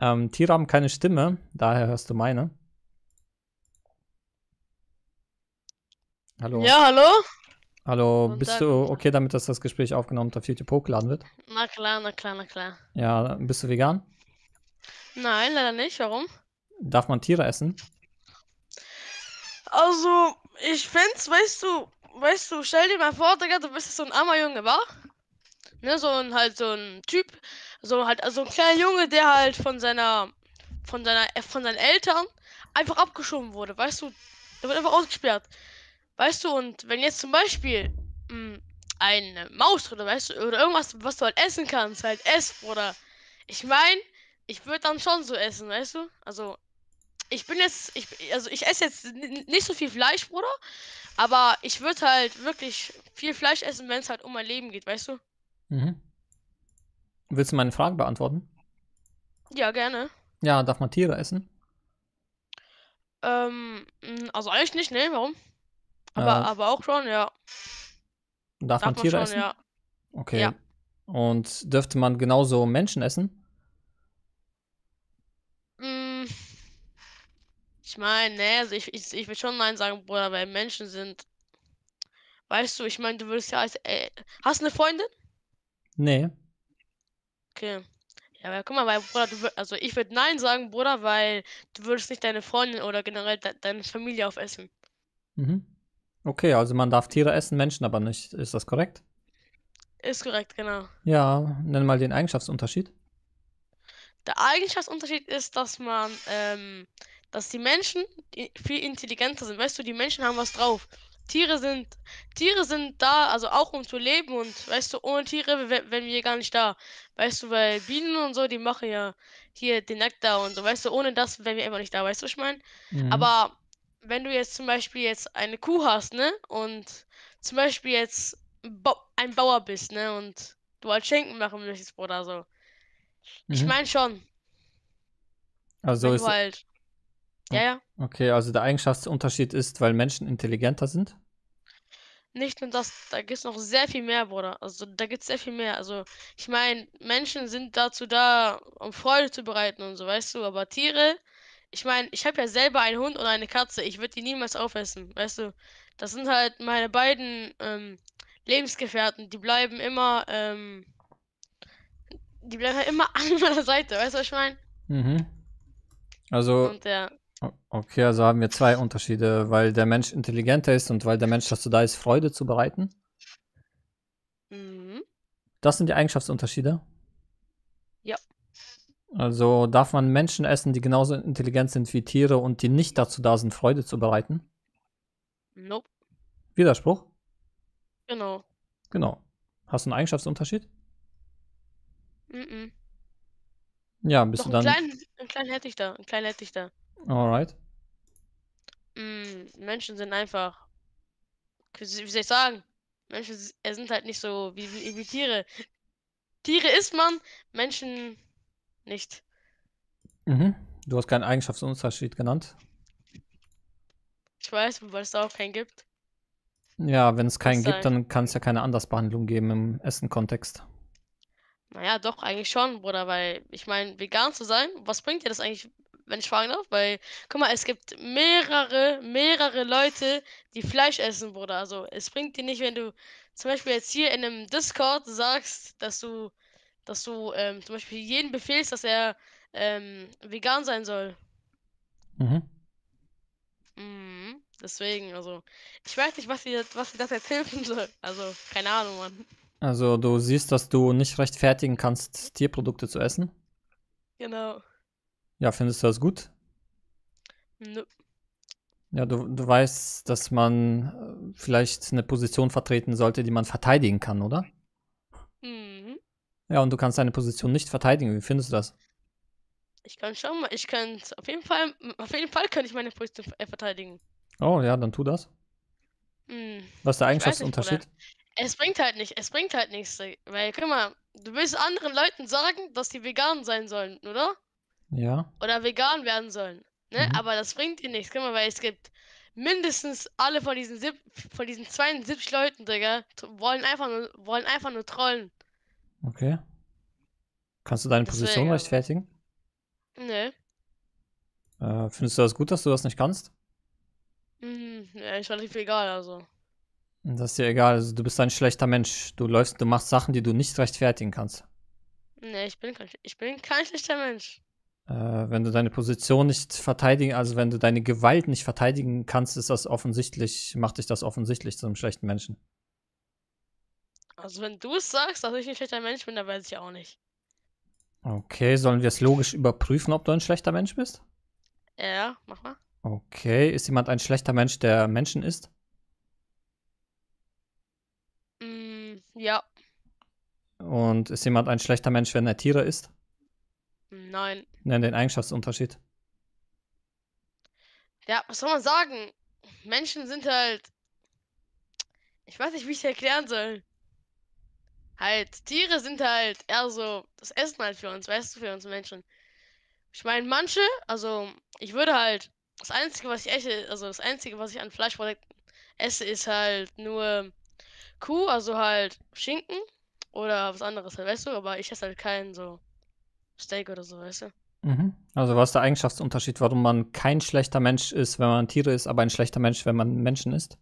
Ähm, Tiere haben keine Stimme, daher hörst du meine. Hallo. Ja, hallo? Hallo, Guten bist du okay damit, dass das Gespräch aufgenommen und auf YouTube hochgeladen wird? Na klar, na klar, na klar. Ja, bist du vegan? Nein, leider nicht. Warum? Darf man Tiere essen? Also, ich find's, weißt du, weißt du, stell dir mal vor, Digga, du bist so ein armer Junge, wa? Ne, so ein halt so ein Typ, so halt, also ein kleiner Junge, der halt von seiner, von seiner, äh, von seinen Eltern einfach abgeschoben wurde, weißt du? Der wird einfach ausgesperrt. Weißt du, und wenn jetzt zum Beispiel mh, hm, eine Maus oder weißt du, oder irgendwas, was du halt essen kannst, halt ess, oder ich meine, ich würde dann schon so essen, weißt du? Also, ich bin jetzt, ich, also ich esse jetzt nicht so viel Fleisch, Bruder, aber ich würde halt wirklich viel Fleisch essen, wenn es halt um mein Leben geht, weißt du? Mhm. Willst du meine Frage beantworten? Ja, gerne. Ja, darf man Tiere essen? Ähm, mm, also eigentlich nicht, ne? Warum? Aber, äh, aber auch schon, ja. Darf, darf man Tiere schon, essen? Ja. Okay. Ja. Und dürfte man genauso Menschen essen? Mm, ich meine, ne, also ich, ich, ich will schon Nein sagen, Bruder, weil Menschen sind. Weißt du, ich meine, du würdest ja als. Ey, äh, hast du eine Freundin? Nee. Okay. Ja, aber guck mal, weil, Bruder, du, also ich würde Nein sagen, Bruder, weil du würdest nicht deine Freundin oder generell de deine Familie aufessen. Mhm. Okay, also man darf Tiere essen, Menschen aber nicht. Ist das korrekt? Ist korrekt, genau. Ja, nenn mal den Eigenschaftsunterschied. Der Eigenschaftsunterschied ist, dass man, ähm, dass die Menschen viel intelligenter sind. Weißt du, die Menschen haben was drauf. Tiere sind, Tiere sind da, also auch um zu leben und weißt du, ohne Tiere wären wir gar nicht da. Weißt du, weil Bienen und so, die machen ja hier den Nektar und so, weißt du, ohne das wären wir einfach nicht da, weißt du, was ich meine? Mhm. Aber wenn du jetzt zum Beispiel jetzt eine Kuh hast, ne, und zum Beispiel jetzt ein Bauer bist, ne, und du halt Schenken machen möchtest, Bruder, so. Mhm. Ich meine schon. Also ist, halt ja, ja. Okay, also der Eigenschaftsunterschied ist, weil Menschen intelligenter sind? Nicht nur das, da gibt es noch sehr viel mehr, Bruder. Also da gibt es sehr viel mehr. Also ich meine, Menschen sind dazu da, um Freude zu bereiten und so, weißt du, aber Tiere, ich meine, ich habe ja selber einen Hund oder eine Katze, ich würde die niemals aufessen, weißt du. Das sind halt meine beiden ähm, Lebensgefährten, die bleiben immer, ähm, die bleiben halt immer an meiner Seite, weißt du, was ich meine? Mhm. Also, Und, ja. Okay, also haben wir zwei Unterschiede, weil der Mensch intelligenter ist und weil der Mensch dazu da ist, Freude zu bereiten. Mhm. Das sind die Eigenschaftsunterschiede. Ja. Also darf man Menschen essen, die genauso intelligent sind wie Tiere und die nicht dazu da sind, Freude zu bereiten? Nope. Widerspruch? Genau. Genau. Hast du einen Eigenschaftsunterschied? Mhm. Ja, bist Doch, du dann. Einen kleinen, einen kleinen hätte ich da. Einen kleinen hätte ich da. Alright. Mm, Menschen sind einfach. Wie soll ich sagen? Menschen sind halt nicht so wie, wie, wie Tiere. Tiere isst man, Menschen nicht. Mhm. Du hast keinen Eigenschaftsunterschied genannt. Ich weiß, weil es da auch keinen gibt. Ja, wenn es keinen gibt, dann kann es ja keine Andersbehandlung geben im Essen-Kontext. Naja, doch, eigentlich schon, Bruder, weil ich meine, vegan zu sein, was bringt dir das eigentlich, wenn ich fragen ne? darf, weil, guck mal, es gibt mehrere, mehrere Leute, die Fleisch essen, Bruder. Also es bringt dir nicht, wenn du zum Beispiel jetzt hier in einem Discord sagst, dass du, dass du ähm, zum Beispiel jeden befehlst, dass er ähm, vegan sein soll. Mhm. Mhm. Deswegen, also, ich weiß nicht, was dir was das jetzt helfen soll. Also, keine Ahnung, Mann. Also, du siehst, dass du nicht rechtfertigen kannst, Tierprodukte zu essen? Genau. Ja, findest du das gut? Nö. Ja, du, du weißt, dass man äh, vielleicht eine Position vertreten sollte, die man verteidigen kann, oder? Mhm. Ja, und du kannst deine Position nicht verteidigen. Wie findest du das? Ich kann schon mal, ich kann auf jeden Fall, auf jeden Fall kann ich meine Position äh, verteidigen. Oh ja, dann tu das. Mhm. Was ist der Eigenschaftsunterschied? Es bringt halt nicht, es bringt halt nichts. Weil, guck mal, du willst anderen Leuten sagen, dass die vegan sein sollen, oder? ja. oder vegan werden sollen. Ne? Mhm. Aber das bringt ihnen nichts, guck mal, weil es gibt mindestens alle von diesen, sieb, von diesen 72 Leuten, Digga, wollen einfach, nur, wollen einfach nur trollen. Okay. Kannst du deine Deswegen, Position rechtfertigen? Nee. Äh, findest du das gut, dass du das nicht kannst? Mhm, ja, ist relativ egal, also. Das ist dir egal, also du bist ein schlechter Mensch. Du läufst, du machst Sachen, die du nicht rechtfertigen kannst. Nee, ich bin kein, ich bin kein schlechter Mensch äh, wenn du deine Position nicht verteidigen, also wenn du deine Gewalt nicht verteidigen kannst, ist das offensichtlich, macht dich das offensichtlich zu einem schlechten Menschen. Also wenn du es sagst, dass ich ein schlechter Mensch bin, dann weiß ich auch nicht. Okay, sollen wir es logisch überprüfen, ob du ein schlechter Mensch bist? Ja, mach mal. Okay, ist jemand ein schlechter Mensch, der Menschen ist? Mm, ja. Und ist jemand ein schlechter Mensch, wenn er Tiere isst? Nein. Nein, den Eigenschaftsunterschied. Ja, was soll man sagen? Menschen sind halt. Ich weiß nicht, wie ich es erklären soll. Halt, Tiere sind halt eher so das Essen halt für uns, weißt du, für uns Menschen. Ich meine, manche, also ich würde halt. Das Einzige, was ich esse, also das Einzige, was ich an Fleischprodukten esse, ist halt nur Kuh, also halt Schinken oder was anderes, halt, weißt du, aber ich esse halt keinen so Steak oder so, weißt du? Mhm. Also was ist der Eigenschaftsunterschied, warum man kein schlechter Mensch ist, wenn man Tiere ist, aber ein schlechter Mensch, wenn man Menschen ist?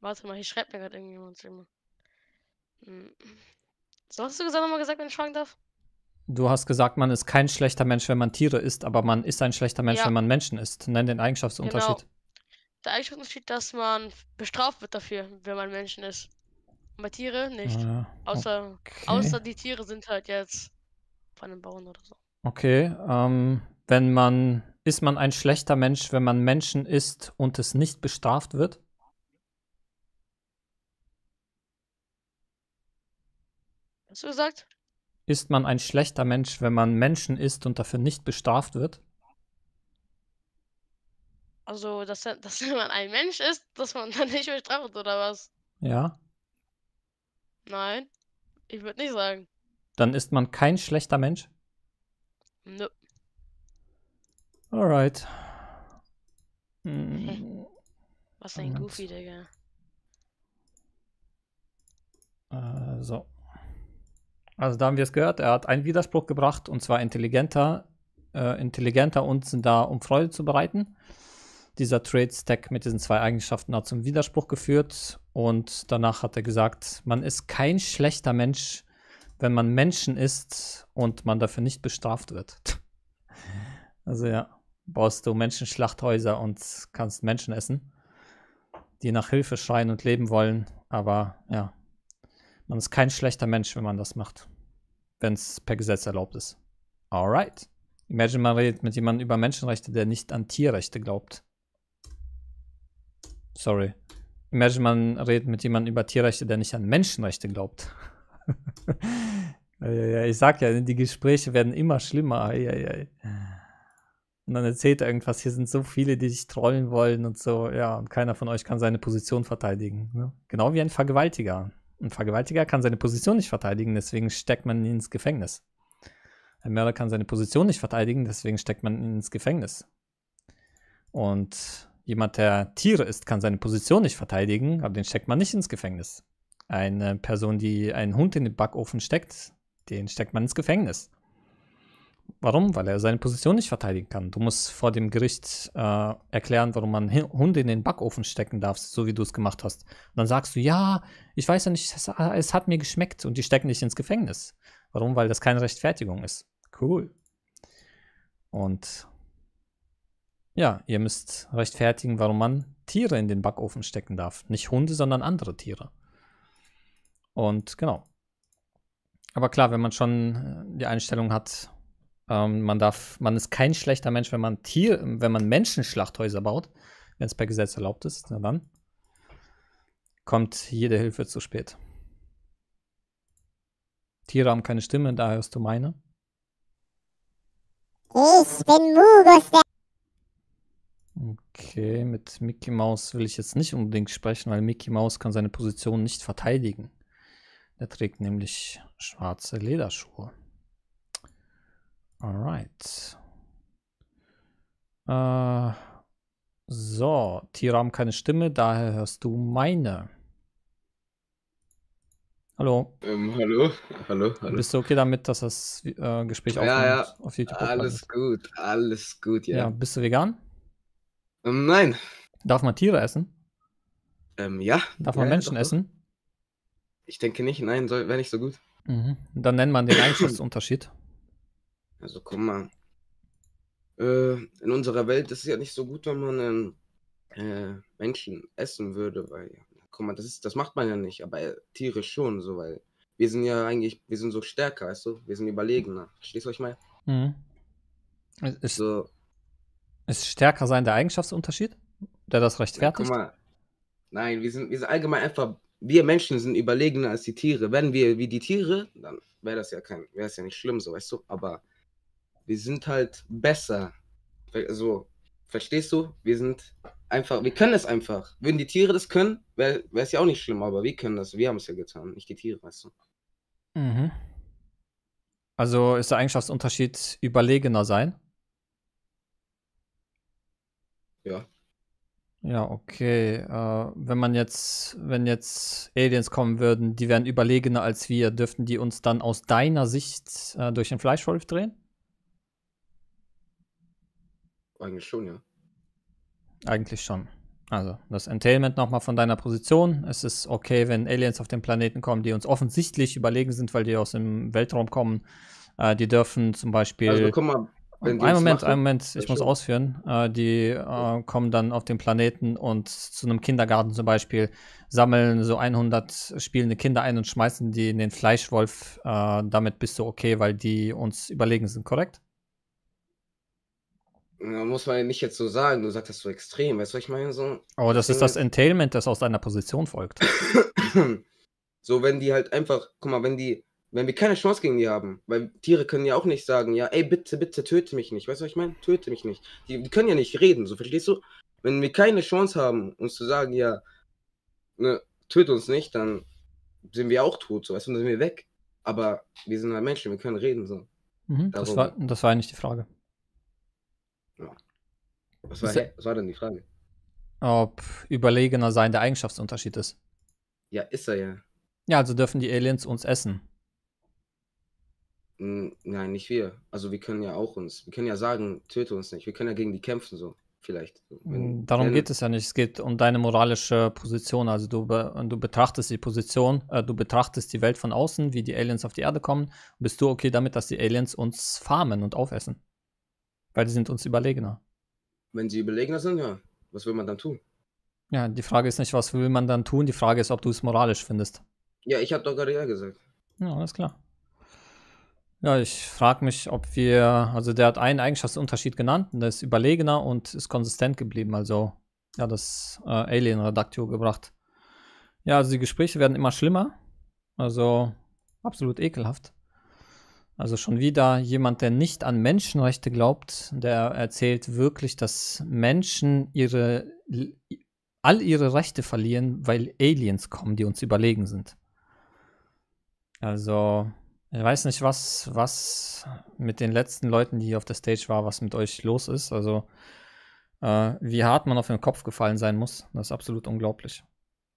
Warte mal, hier schreibt mir gerade irgendjemand immer. Hm. So hast du gesagt, nochmal gesagt, wenn ich fragen darf? Du hast gesagt, man ist kein schlechter Mensch, wenn man Tiere isst, aber man ist ein schlechter Mensch, ja. wenn man Menschen isst. Nenn den Eigenschaftsunterschied. Genau. Der Eigenschaftsunterschied, dass man bestraft wird dafür, wenn man Menschen ist. Bei Tiere nicht. Ah, außer, okay. außer die Tiere sind halt jetzt von den Bauern oder so. Okay, ähm, wenn man, ist man ein schlechter Mensch, wenn man Menschen isst und es nicht bestraft wird? Hast du gesagt? Ist man ein schlechter Mensch, wenn man Menschen isst und dafür nicht bestraft wird? Also, dass, dass man ein Mensch ist, dass man dann nicht bestraft wird, oder was? Ja. Nein, ich würde nicht sagen. Dann ist man kein schlechter Mensch? Nö. Alright. Hm. Was ein Goofy, Digga. Äh, so. Also da haben wir es gehört, er hat einen Widerspruch gebracht und zwar intelligenter, äh, intelligenter uns sind da, um Freude zu bereiten dieser Trade-Stack mit diesen zwei Eigenschaften hat zum Widerspruch geführt. Und danach hat er gesagt, man ist kein schlechter Mensch, wenn man Menschen ist und man dafür nicht bestraft wird. also ja, baust du Menschenschlachthäuser und kannst Menschen essen, die nach Hilfe schreien und leben wollen. Aber ja, man ist kein schlechter Mensch, wenn man das macht. Wenn es per Gesetz erlaubt ist. Alright. Imagine, man redet mit jemandem über Menschenrechte, der nicht an Tierrechte glaubt. Sorry. Imagine, man redet mit jemandem über Tierrechte, der nicht an Menschenrechte glaubt. ich sag ja, die Gespräche werden immer schlimmer. Und dann erzählt er irgendwas, hier sind so viele, die dich trollen wollen und so. Ja, und keiner von euch kann seine Position verteidigen. Ne? Genau wie ein Vergewaltiger. Ein Vergewaltiger kann seine Position nicht verteidigen, deswegen steckt man ihn ins Gefängnis. Ein Mörder kann seine Position nicht verteidigen, deswegen steckt man ihn ins Gefängnis. Und Jemand, der Tiere isst, kann seine Position nicht verteidigen, aber den steckt man nicht ins Gefängnis. Eine Person, die einen Hund in den Backofen steckt, den steckt man ins Gefängnis. Warum? Weil er seine Position nicht verteidigen kann. Du musst vor dem Gericht äh, erklären, warum man Hunde in den Backofen stecken darf, so wie du es gemacht hast. Und dann sagst du, ja, ich weiß ja nicht, es, es hat mir geschmeckt und die stecken dich ins Gefängnis. Warum? Weil das keine Rechtfertigung ist. Cool. Und ja, ihr müsst rechtfertigen, warum man Tiere in den Backofen stecken darf. Nicht Hunde, sondern andere Tiere. Und genau. Aber klar, wenn man schon äh, die Einstellung hat, ähm, man darf, man ist kein schlechter Mensch, wenn man Tier, wenn man Menschenschlachthäuser baut, wenn es per Gesetz erlaubt ist, na dann kommt jede Hilfe zu spät. Tiere haben keine Stimme, da hörst du meine. Ich bin Mugus der Okay, mit Mickey Mouse will ich jetzt nicht unbedingt sprechen, weil Mickey Mouse kann seine Position nicht verteidigen. Er trägt nämlich schwarze Lederschuhe. Alright. Äh, so, Tiere haben keine Stimme, daher hörst du meine. Hallo. Ähm, hallo, hallo, hallo. Bist du okay damit, dass das äh, Gespräch ja, ja. auf YouTube kommt? Ja, alles gut, alles gut, ja. Ja, bist du vegan? Ähm, nein. Darf man Tiere essen? Ähm, ja. Darf man ja, Menschen doch, essen? Ich denke nicht, nein, wäre nicht so gut. Mhm. Dann nennt man den Eigenschaftsunterschied. Also guck mal. Äh, in unserer Welt ist es ja nicht so gut, wenn man ähm, äh, Menschen essen würde, weil, guck mal, das, ist, das macht man ja nicht, aber äh, Tiere schon, so, weil wir sind ja eigentlich, wir sind so stärker, weißt du? Wir sind überlegener. Verstehst du, was ich meine? Mhm. Es, so. Ist stärker sein der Eigenschaftsunterschied, der das rechtfertigt? Ja, Nein, wir sind, wir sind allgemein einfach, wir Menschen sind überlegener als die Tiere. Wenn wir wie die Tiere, dann wäre das ja kein, wäre es ja nicht schlimm, so weißt du, aber wir sind halt besser. also, verstehst du? Wir sind einfach, wir können es einfach. Würden die Tiere das können, wäre es ja auch nicht schlimm, aber wir können das, wir haben es ja getan, nicht die Tiere, weißt du. Mhm. Also ist der Eigenschaftsunterschied überlegener sein? Ja. Ja, okay. Äh, wenn man jetzt, wenn jetzt Aliens kommen würden, die wären überlegener als wir, dürften die uns dann aus deiner Sicht äh, durch den Fleischwolf drehen? Eigentlich schon, ja. Eigentlich schon. Also, das Entailment nochmal von deiner Position. Es ist okay, wenn Aliens auf den Planeten kommen, die uns offensichtlich überlegen sind, weil die aus dem Weltraum kommen. Äh, die dürfen zum Beispiel. Also, guck mal, ein Moment, ein Moment, ich muss ausführen. Äh, die äh, kommen dann auf den Planeten und zu einem Kindergarten zum Beispiel sammeln so 100 spielende Kinder ein und schmeißen die in den Fleischwolf. Äh, damit bist du okay, weil die uns überlegen sind, korrekt? Ja, muss man ja nicht jetzt so sagen, du sagst das so extrem, weißt du, was ich meine so. Aber das äh, ist das Entailment, das aus deiner Position folgt. so, wenn die halt einfach, guck mal, wenn die wenn wir keine Chance gegen die haben, weil Tiere können ja auch nicht sagen, ja, ey, bitte, bitte, töte mich nicht. Weißt du, was ich meine? Töte mich nicht. Die, die können ja nicht reden, so verstehst du? Wenn wir keine Chance haben, uns zu sagen, ja, ne, töte uns nicht, dann sind wir auch tot, so weißt du, dann sind wir weg. Aber wir sind halt Menschen, wir können reden, so. Mhm, das, war, das war ja nicht die Frage. Ja. Was war, was war denn die Frage? Ob überlegener sein der Eigenschaftsunterschied ist. Ja, ist er ja. Ja, also dürfen die Aliens uns essen. Hm, nein, nicht wir. Also wir können ja auch uns, wir können ja sagen, töte uns nicht. Wir können ja gegen die kämpfen so, vielleicht. Wenn, hm, Darum wenn, geht es ja nicht. Es geht um deine moralische Position. Also du, du betrachtest die Position, äh, du betrachtest die Welt von außen, wie die Aliens auf die Erde kommen. Bist du okay damit, dass die Aliens uns farmen und aufessen? Weil die sind uns überlegener. Wenn sie überlegener sind, ja. Was will man dann tun? Ja, die Frage ist nicht, was will man dann tun. Die Frage ist, ob du es moralisch findest. Ja, ich habe doch gerade ja gesagt. Ja, alles klar. Ja, ich frage mich, ob wir, also der hat einen Eigenschaftsunterschied genannt, und der ist überlegener und ist konsistent geblieben, also ja, das äh, Alien Redaktio gebracht. Ja, also die Gespräche werden immer schlimmer, also absolut ekelhaft. Also schon wieder jemand, der nicht an Menschenrechte glaubt, der erzählt wirklich, dass Menschen ihre all ihre Rechte verlieren, weil Aliens kommen, die uns überlegen sind. Also ich weiß nicht, was, was mit den letzten Leuten, die hier auf der Stage waren, was mit euch los ist. Also, äh, wie hart man auf den Kopf gefallen sein muss, das ist absolut unglaublich.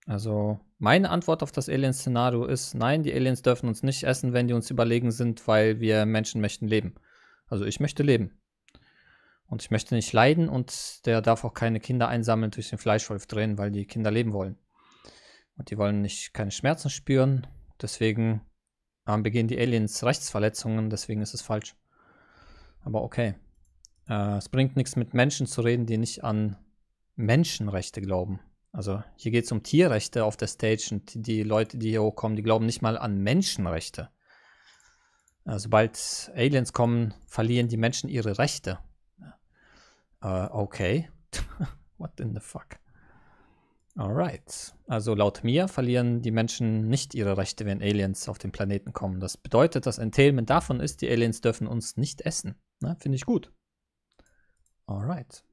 Also, meine Antwort auf das Alien-Szenario ist: Nein, die Aliens dürfen uns nicht essen, wenn die uns überlegen sind, weil wir Menschen möchten leben. Also, ich möchte leben. Und ich möchte nicht leiden und der darf auch keine Kinder einsammeln durch den Fleischwolf drehen, weil die Kinder leben wollen. Und die wollen nicht keine Schmerzen spüren. Deswegen ähm, begehen die Aliens Rechtsverletzungen, deswegen ist es falsch. Aber okay. Äh, es bringt nichts mit Menschen zu reden, die nicht an Menschenrechte glauben. Also hier geht es um Tierrechte auf der Stage und die Leute, die hier hochkommen, die glauben nicht mal an Menschenrechte. Äh, sobald Aliens kommen, verlieren die Menschen ihre Rechte. Äh, okay. What in the fuck? Alright. Also laut mir verlieren die Menschen nicht ihre Rechte, wenn Aliens auf den Planeten kommen. Das bedeutet, dass Entailment davon ist, die Aliens dürfen uns nicht essen. Finde ich gut. Alright.